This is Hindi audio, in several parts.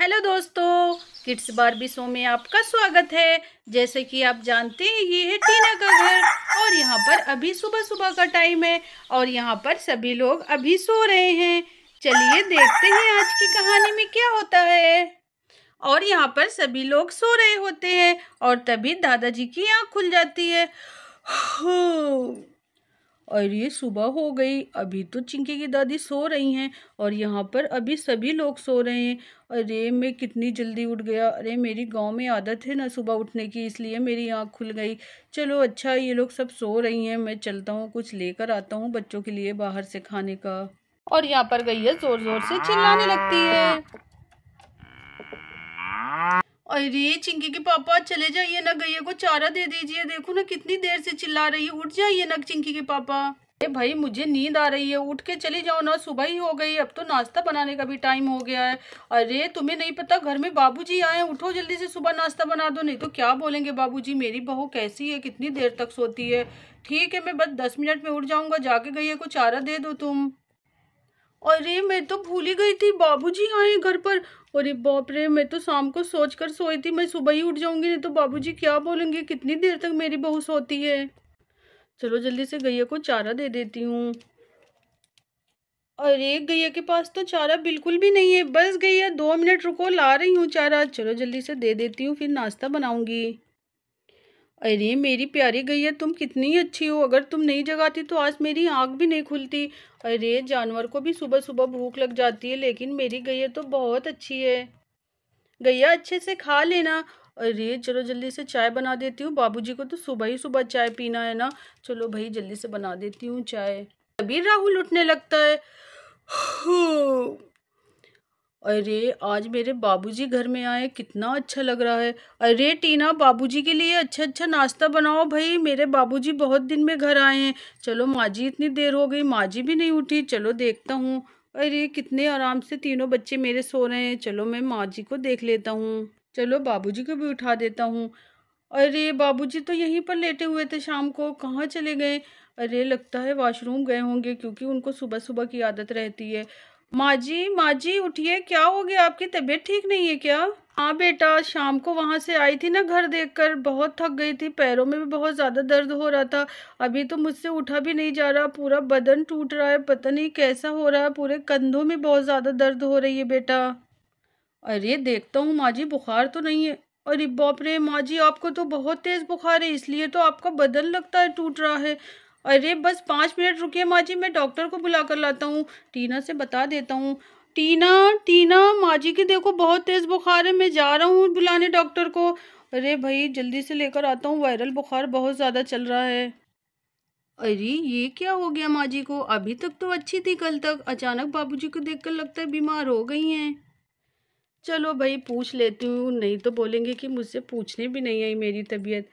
हेलो दोस्तों किड्स बारबी शो में आपका स्वागत है जैसे कि आप जानते हैं ये है टीना का घर और यहाँ पर अभी सुबह सुबह का टाइम है और यहाँ पर सभी लोग अभी सो रहे हैं चलिए देखते हैं आज की कहानी में क्या होता है और यहाँ पर सभी लोग सो रहे होते हैं और तभी दादाजी की आँख खुल जाती है हो और ये सुबह हो गई अभी तो चिंकी की दादी सो रही हैं और यहाँ पर अभी सभी लोग सो रहे हैं अरे मैं कितनी जल्दी उठ गया अरे मेरी गांव में आदत है ना सुबह उठने की इसलिए मेरी आँख खुल गई चलो अच्छा ये लोग सब सो रही हैं मैं चलता हूँ कुछ लेकर आता हूँ बच्चों के लिए बाहर से खाने का और यहाँ पर गई है ज़ोर ज़ोर से चिल्लाने लगती है अरे चिंकी के पापा चले जाइए ना गैया को चारा दे दीजिए देखो ना कितनी देर से चिल्ला रही है उठ जाइए ना चिंकी के पापा अरे भाई मुझे नींद आ रही है उठ के चली जाओ ना सुबह ही हो गई अब तो नाश्ता बनाने का भी टाइम हो गया है अरे तुम्हें नहीं पता घर में बाबूजी आए उठो जल्दी से सुबह नाश्ता बना दो नहीं तो क्या बोलेंगे बाबूजी मेरी बहू कैसी है कितनी देर तक सोती है ठीक है मैं बस दस मिनट में उठ जाऊंगा जाके गई को चारा दे दो तुम अरे मैं तो भूल ही गई थी बाबूजी आए घर पर अरे बाप रे मैं तो शाम को सोच कर सोई थी मैं सुबह ही उठ जाऊंगी नहीं तो बाबूजी क्या बोलेंगे कितनी देर तक मेरी बहू सोती है चलो जल्दी से गैया को चारा दे देती हूँ अरे गैया के पास तो चारा बिल्कुल भी नहीं है बस गैया दो मिनट रुको ला रही हूँ चारा चलो जल्दी से दे देती हूँ फिर नाश्ता बनाऊंगी अरे मेरी प्यारी गैया तुम कितनी अच्छी हो अगर तुम नहीं जगाती तो आज मेरी आँख भी नहीं खुलती अरे जानवर को भी सुबह सुबह भूख लग जाती है लेकिन मेरी गैया तो बहुत अच्छी है गैया अच्छे से खा लेना अरे चलो जल्दी से चाय बना देती हूँ बाबूजी को तो सुबह ही सुबह चाय पीना है ना चलो भाई जल्दी से बना देती हूँ चाय तभी राहुल उठने लगता है अरे आज मेरे बाबूजी घर में आए कितना अच्छा लग रहा है अरे टीना बाबूजी के लिए अच्छा अच्छा नाश्ता बनाओ भाई मेरे बाबूजी बहुत दिन में घर आए हैं चलो माँ जी इतनी देर हो गई माँ जी भी नहीं उठी चलो देखता हूँ अरे कितने आराम से तीनों बच्चे मेरे सो रहे हैं चलो मैं माँ जी को देख लेता हूँ चलो बाबू को भी उठा देता हूँ अरे बाबू तो यहीं पर लेटे हुए थे शाम को कहाँ चले गए अरे लगता है वॉशरूम गए होंगे क्योंकि उनको सुबह सुबह की आदत रहती है माँ जी माँ जी उठिए क्या हो गया आपकी तबीयत ठीक नहीं है क्या हाँ बेटा शाम को वहाँ से आई थी ना घर देखकर बहुत थक गई थी पैरों में भी बहुत ज़्यादा दर्द हो रहा था अभी तो मुझसे उठा भी नहीं जा रहा पूरा बदन टूट रहा है पता नहीं कैसा हो रहा है पूरे कंधों में बहुत ज़्यादा दर्द हो रही है बेटा अरे देखता हूँ माँ जी बुखार तो नहीं है अरे बाप रे माँ जी आपको तो बहुत तेज़ बुखार है इसलिए तो आपका बदन लगता है टूट रहा है अरे बस पाँच मिनट रुकिए माँ जी मैं डॉक्टर को बुला कर लाता हूँ टीना से बता देता हूँ टीना टीना माँ जी की देखो बहुत तेज़ बुखार है मैं जा रहा हूँ बुलाने डॉक्टर को अरे भाई जल्दी से लेकर आता हूँ वायरल बुखार बहुत ज़्यादा चल रहा है अरे ये क्या हो गया माँ जी को अभी तक तो अच्छी थी कल तक अचानक बाबूजी को देखकर लगता है बीमार हो गई हैं चलो भाई पूछ लेती हूँ नहीं तो बोलेंगे कि मुझसे पूछने भी नहीं आई मेरी तबीयत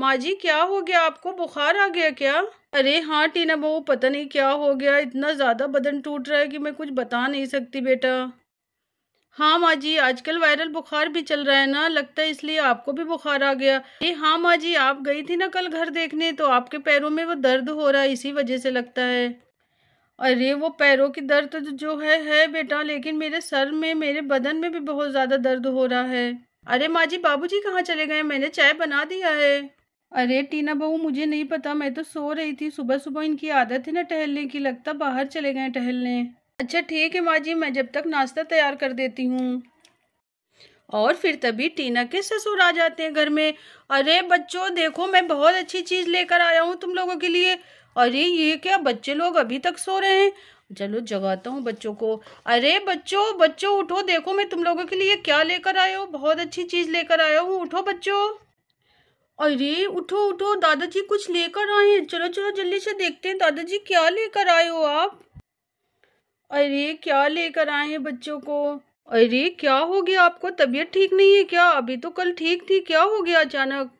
माँ जी क्या हो गया आपको बुखार आ गया क्या अरे हाँ टीना बहू पता नहीं क्या हो गया इतना ज़्यादा बदन टूट रहा है कि मैं कुछ बता नहीं सकती बेटा हाँ माँ जी आजकल वायरल बुखार भी चल रहा है ना लगता है इसलिए आपको भी बुखार आ गया अरे हाँ माँ जी आप गई थी ना कल घर देखने तो आपके पैरों में वो दर्द हो रहा है इसी वजह से लगता है अरे वो पैरों की दर्द तो जो है है बेटा लेकिन मेरे सर में मेरे बदन में भी बहुत ज़्यादा दर्द हो रहा है अरे माँ जी बाबू जी कहाँ चले गए मैंने चाय बना दिया है अरे टीना बहू मुझे नहीं पता मैं तो सो रही थी सुबह सुबह इनकी आदत है ना टहलने की लगता बाहर चले गए टहलने अच्छा ठीक है माँ जी मैं जब तक नाश्ता तैयार कर देती हूँ और फिर तभी टीना के ससुर आ जाते हैं घर में अरे बच्चों देखो मैं बहुत अच्छी चीज़ लेकर आया हूँ तुम लोगों के लिए अरे ये क्या बच्चे लोग अभी तक सो रहे हैं चलो जगाता हूँ बच्चों को अरे बच्चों बच्चों उठो देखो मैं तुम लोगों के लिए क्या लेकर आया हूँ बहुत अच्छी चीज़ लेकर आया हूँ उठो बच्चों अरे उठो उठो दादाजी कुछ लेकर आए हैं चलो चलो जल्दी से देखते हैं दादाजी क्या लेकर आए हो आप अरे क्या लेकर आए हैं बच्चों को अरे क्या हो गया आपको तबीयत ठीक नहीं है क्या अभी तो कल ठीक थी क्या हो गया अचानक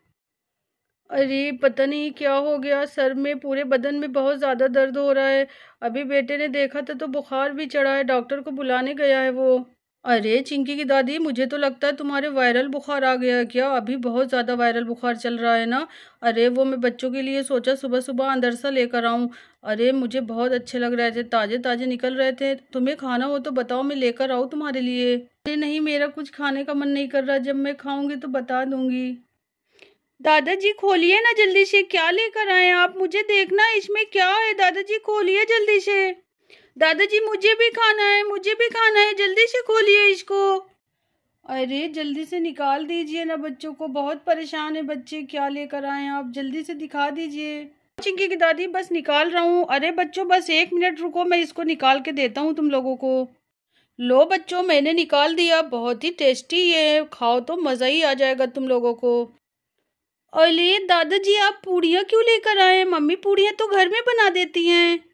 अरे पता नहीं क्या हो गया सर में पूरे बदन में बहुत ज़्यादा दर्द हो रहा है अभी बेटे ने देखा था तो बुखार भी चढ़ा है डॉक्टर को बुलाने गया है वो अरे चिंकी की दादी मुझे तो लगता है तुम्हारे वायरल बुखार आ गया क्या अभी बहुत ज़्यादा वायरल बुखार चल रहा है ना अरे वो मैं बच्चों के लिए सोचा सुबह सुबह अंदर सा लेकर आऊँ अरे मुझे बहुत अच्छे लग रहे थे ताज़े ताज़े निकल रहे थे तुम्हें खाना हो तो बताओ मैं लेकर आऊँ तुम्हारे लिए अरे नहीं मेरा कुछ खाने का मन नहीं कर रहा जब मैं खाऊँगी तो बता दूँगी दादाजी खोलिए ना जल्दी से क्या लेकर आए आप मुझे देखना इसमें क्या है दादाजी खोलिए जल्दी से दादाजी मुझे भी खाना है मुझे भी खाना है जल्दी से खोलिए इसको अरे जल्दी से निकाल दीजिए ना बच्चों को बहुत परेशान है बच्चे क्या लेकर आए हैं आप जल्दी से दिखा दीजिए चिंकी की दादी बस निकाल रहा हूँ अरे बच्चों बस एक मिनट रुको मैं इसको निकाल के देता हूँ तुम लोगों को लो बच्चों मैंने निकाल दिया बहुत ही टेस्टी है खाओ तो मज़ा ही आ जाएगा तुम लोगों को अरे दादाजी आप पूड़ियाँ क्यों लेकर आए मम्मी पूड़ियाँ तो घर में बना देती हैं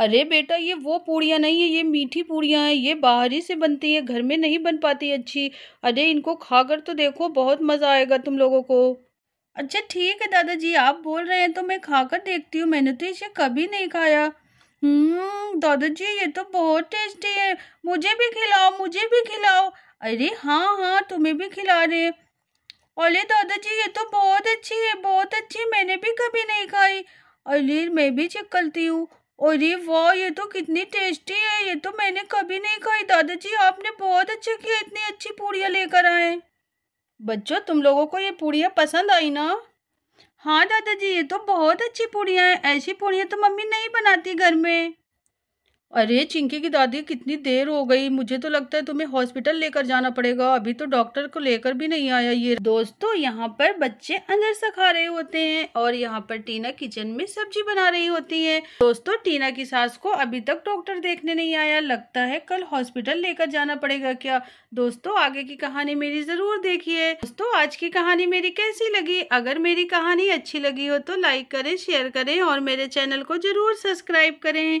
अरे बेटा ये वो पूड़ियाँ नहीं है ये मीठी पूड़ियाँ हैं ये बाहर ही से बनती हैं घर में नहीं बन पाती अच्छी अरे इनको खाकर तो देखो बहुत मज़ा आएगा तुम लोगों को अच्छा ठीक है दादाजी आप बोल रहे हैं तो मैं खाकर देखती हूँ मैंने तो इसे कभी नहीं खाया हम्म, दादाजी ये तो बहुत टेस्टी है मुझे भी खिलाओ मुझे भी खिलाओ अरे हाँ हाँ तुम्हें भी खिला रहे अरे दादाजी ये तो बहुत अच्छी है बहुत अच्छी मैंने भी कभी नहीं खाई अरे मैं भी चिकलती हूँ अरे वाह ये तो कितनी टेस्टी है ये तो मैंने कभी नहीं खाई दादाजी आपने बहुत अच्छे किए इतनी अच्छी पूड़ियाँ लेकर आए बच्चों तुम लोगों को ये पूड़ियाँ पसंद आई ना हाँ दादाजी ये तो बहुत अच्छी पूड़ियाँ हैं ऐसी पूड़ियाँ तो मम्मी नहीं बनाती घर में अरे चिंकी की दादी कितनी देर हो गई मुझे तो लगता है तुम्हें हॉस्पिटल लेकर जाना पड़ेगा अभी तो डॉक्टर को लेकर भी नहीं आया ये दोस्तों यहाँ पर बच्चे से खा रहे होते हैं और यहाँ पर टीना किचन में सब्जी बना रही होती है दोस्तों टीना की सास को अभी तक डॉक्टर देखने नहीं आया लगता है कल हॉस्पिटल लेकर जाना पड़ेगा क्या दोस्तों आगे की कहानी मेरी जरूर देखिए दोस्तों आज की कहानी मेरी कैसी लगी अगर मेरी कहानी अच्छी लगी हो तो लाइक करें शेयर करें और मेरे चैनल को जरूर सब्सक्राइब करें